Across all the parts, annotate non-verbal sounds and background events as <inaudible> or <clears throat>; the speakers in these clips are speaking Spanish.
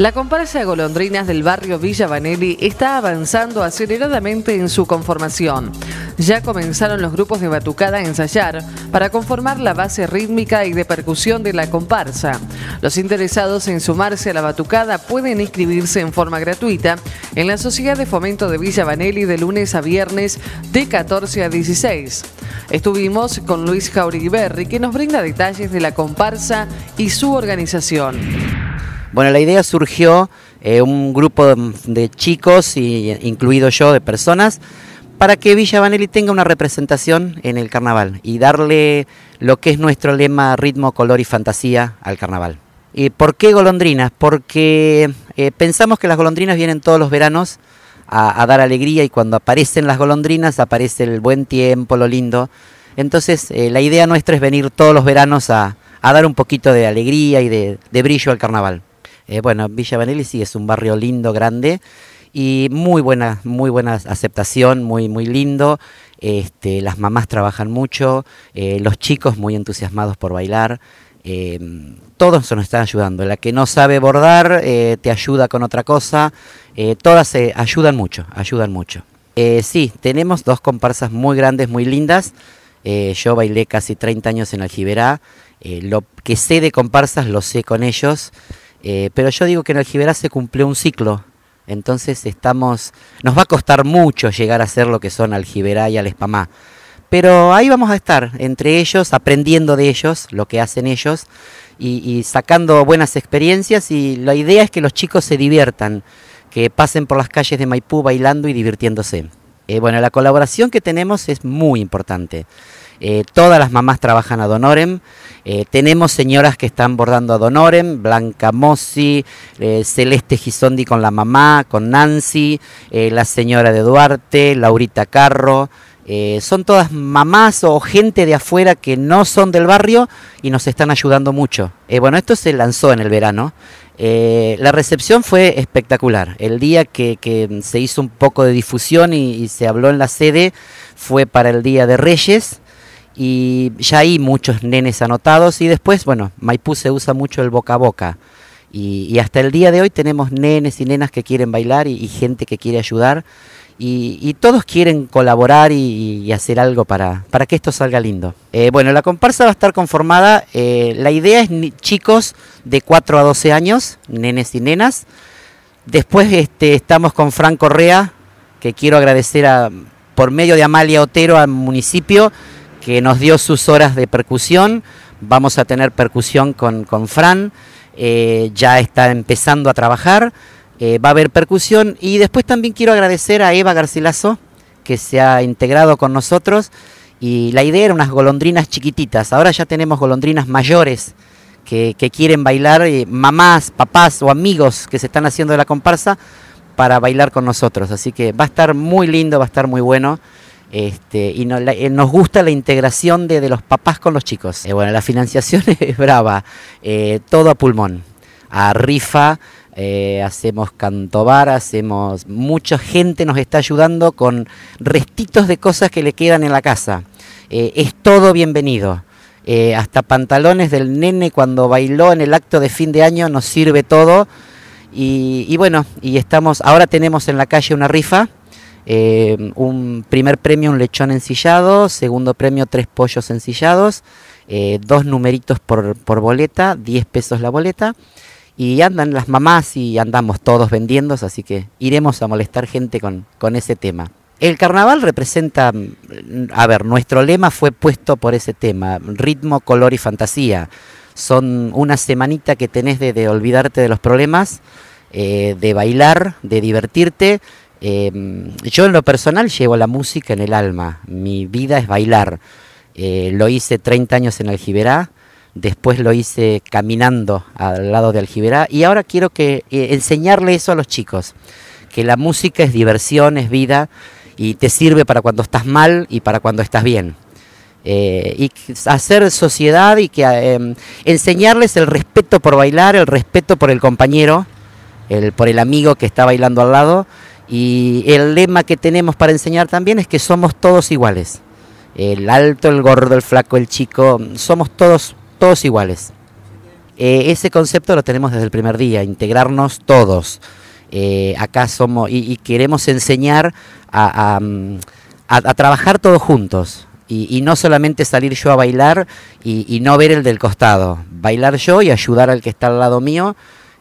La comparsa de golondrinas del barrio Villa Vanelli está avanzando aceleradamente en su conformación. Ya comenzaron los grupos de batucada a ensayar para conformar la base rítmica y de percusión de la comparsa. Los interesados en sumarse a la batucada pueden inscribirse en forma gratuita en la Sociedad de Fomento de Villa Vanelli de lunes a viernes de 14 a 16. Estuvimos con Luis Jauregui que nos brinda detalles de la comparsa y su organización. Bueno, la idea surgió eh, un grupo de chicos, incluido yo, de personas, para que Villa Vanelli tenga una representación en el carnaval y darle lo que es nuestro lema ritmo, color y fantasía al carnaval. ¿Y ¿Por qué golondrinas? Porque eh, pensamos que las golondrinas vienen todos los veranos a, dar alegría y cuando aparecen las golondrinas aparece el buen tiempo, lo lindo. Entonces eh, la idea nuestra es venir todos los veranos a, dar un poquito de alegría y de brillo al carnaval. Eh, bueno, Villa Vanelli sí es un barrio lindo, grande y muy buena, muy buena aceptación, muy, muy lindo. Este, las mamás trabajan mucho, eh, los chicos muy entusiasmados por bailar. Em, todos nos están ayudando. La que no sabe bordar eh, te ayuda con otra cosa. todas se ayudan mucho, ayudan mucho. sí, tenemos dos comparsas muy grandes, muy lindas. yo bailé casi 30 años en Aljiberá. lo que sé de comparsas lo sé con ellos. Eh, pero yo digo que en Aljiberá se cumplió un ciclo. Entonces estamos, nos va a costar mucho llegar a ser lo que son Aljiberá y EspaMá, Pero ahí vamos a estar, entre ellos, aprendiendo de ellos, lo que hacen ellos, y, sacando buenas experiencias. Y la idea es que los chicos se diviertan, que pasen por las calles de Maipú bailando y divirtiéndose. Eh, bueno, la colaboración que tenemos es muy importante. Eh, todas las mamás trabajan a Donorem. Eh, tenemos señoras que están bordando a Donorem, Blanca Mossi, eh, Celeste Gisondi con la mamá, con Nancy, la señora de Duarte, Laurita Carro. son todas mamás o gente de afuera que no son del barrio y nos están ayudando mucho. bueno, esto se lanzó en el verano. la recepción fue espectacular. El día que, se hizo un poco de difusión y, se habló en la sede fue para el Día de Reyes y ya hay muchos nenes anotados y después, bueno, Maipú se usa mucho el boca a boca. Y, hasta el día de hoy tenemos nenes y nenas que quieren bailar y, gente que quiere ayudar y, todos quieren colaborar y, hacer algo para, que esto salga lindo. Eh, bueno, la comparsa va a estar conformada, eh, la idea es chicos de 4 a 12 años, nenes y nenas. Después este, estamos con Fran Correa, que quiero agradecer a, por medio de Amalia Otero al municipio que nos dio sus horas de percusión. Vamos a tener percusión con, con Fran, eh, ya está empezando a trabajar, eh, va a haber percusión y después también quiero agradecer a Eva Garcilaso que se ha integrado con nosotros y la idea era unas golondrinas chiquititas, ahora ya tenemos golondrinas mayores. Que, quieren bailar, eh, mamás, papás o amigos que se están haciendo de la comparsa para bailar con nosotros. Así que va a estar muy lindo, va a estar muy bueno. Este, y eh, nos, gusta la integración de, los papás con los chicos. Eh, bueno, la financiación <laughs> es brava, eh, todo a pulmón, a rifa, hacemos cantobar, hacemos... Mucha gente nos está ayudando con restitos de cosas que le quedan en la casa. es todo bienvenido. hasta pantalones del nene cuando bailó en el acto de fin de año nos sirve todo. Y, y bueno, y estamos, ahora tenemos en la calle una rifa Em, un primer premio, un lechón ensillado, segundo premio, tres pollos ensillados, eh, dos numeritos por, boleta, 10 pesos la boleta. Y andan las mamás y andamos todos vendiendo, así que iremos a molestar gente con, con ese tema. El carnaval representa, mm, a ver, nuestro lema fue puesto por ese tema, ritmo, color y fantasía. Son una semanita que tenés de, olvidarte de los problemas, eh, de bailar, de divertirte Em, yo en lo personal llevo la música en el alma, mi vida es bailar. Eh, lo hice 30 años en Algiberá después lo hice caminando al lado de Algiberá y ahora quiero que, eh, enseñarle eso a los chicos, que la música es diversión, es vida y te sirve para cuando estás mal y para cuando estás bien. Eh, y hacer sociedad y que em, enseñarles el respeto por bailar, el respeto por el compañero, el, por el amigo que está bailando al lado y el lema que tenemos para enseñar también es que somos todos iguales. El alto, el gordo, el flaco, el chico, somos todos, todos iguales. Eh, ese concepto lo tenemos desde el primer día, integrarnos todos. Eh, acá somos y, queremos enseñar a, trabajar todos juntos. Y, no solamente salir yo a bailar y, no ver el del costado, bailar yo y ayudar al que está al lado mío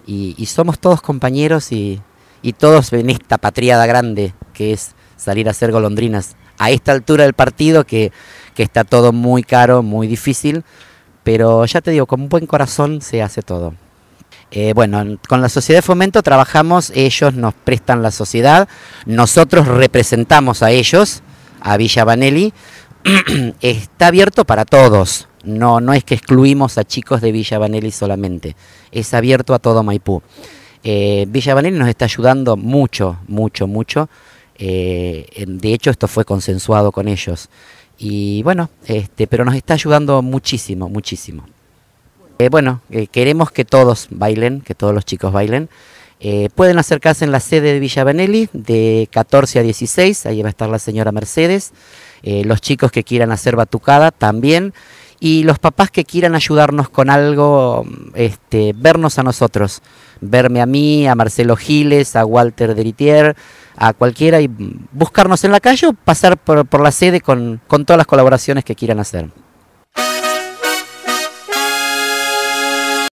y somos todos compañeros y, y todos ven esta patriada grande que es salir a hacer golondrinas a esta altura del partido que, está todo muy caro, muy difícil, pero ya te digo, con un buen corazón se hace todo. Eh, bueno, con la sociedad de fomento trabajamos, ellos nos prestan la sociedad, nosotros representamos a ellos, a Villa Vanelli, <clears throat> está abierto para todos, no, no es que excluimos a chicos de Villa Vanelli solamente, es abierto a todo Maipú. Eh, Villa nos está ayudando mucho, mucho, mucho. Eh, de hecho, esto fue consensuado con ellos. Y bueno, este, pero nos está ayudando muchísimo, muchísimo. Eh, bueno, eh, queremos que todos bailen, que todos los chicos bailen. pueden acercarse en la sede de Villa Vanelli de 14 a 16, ahí va a estar la señora Mercedes. los chicos que quieran hacer batucada también y los papás que quieran ayudarnos con algo, este, vernos a nosotros verme a mí, a Marcelo Giles, a Walter Deritier, a cualquiera y buscarnos en la calle o pasar por, por la sede con, con todas las colaboraciones que quieran hacer.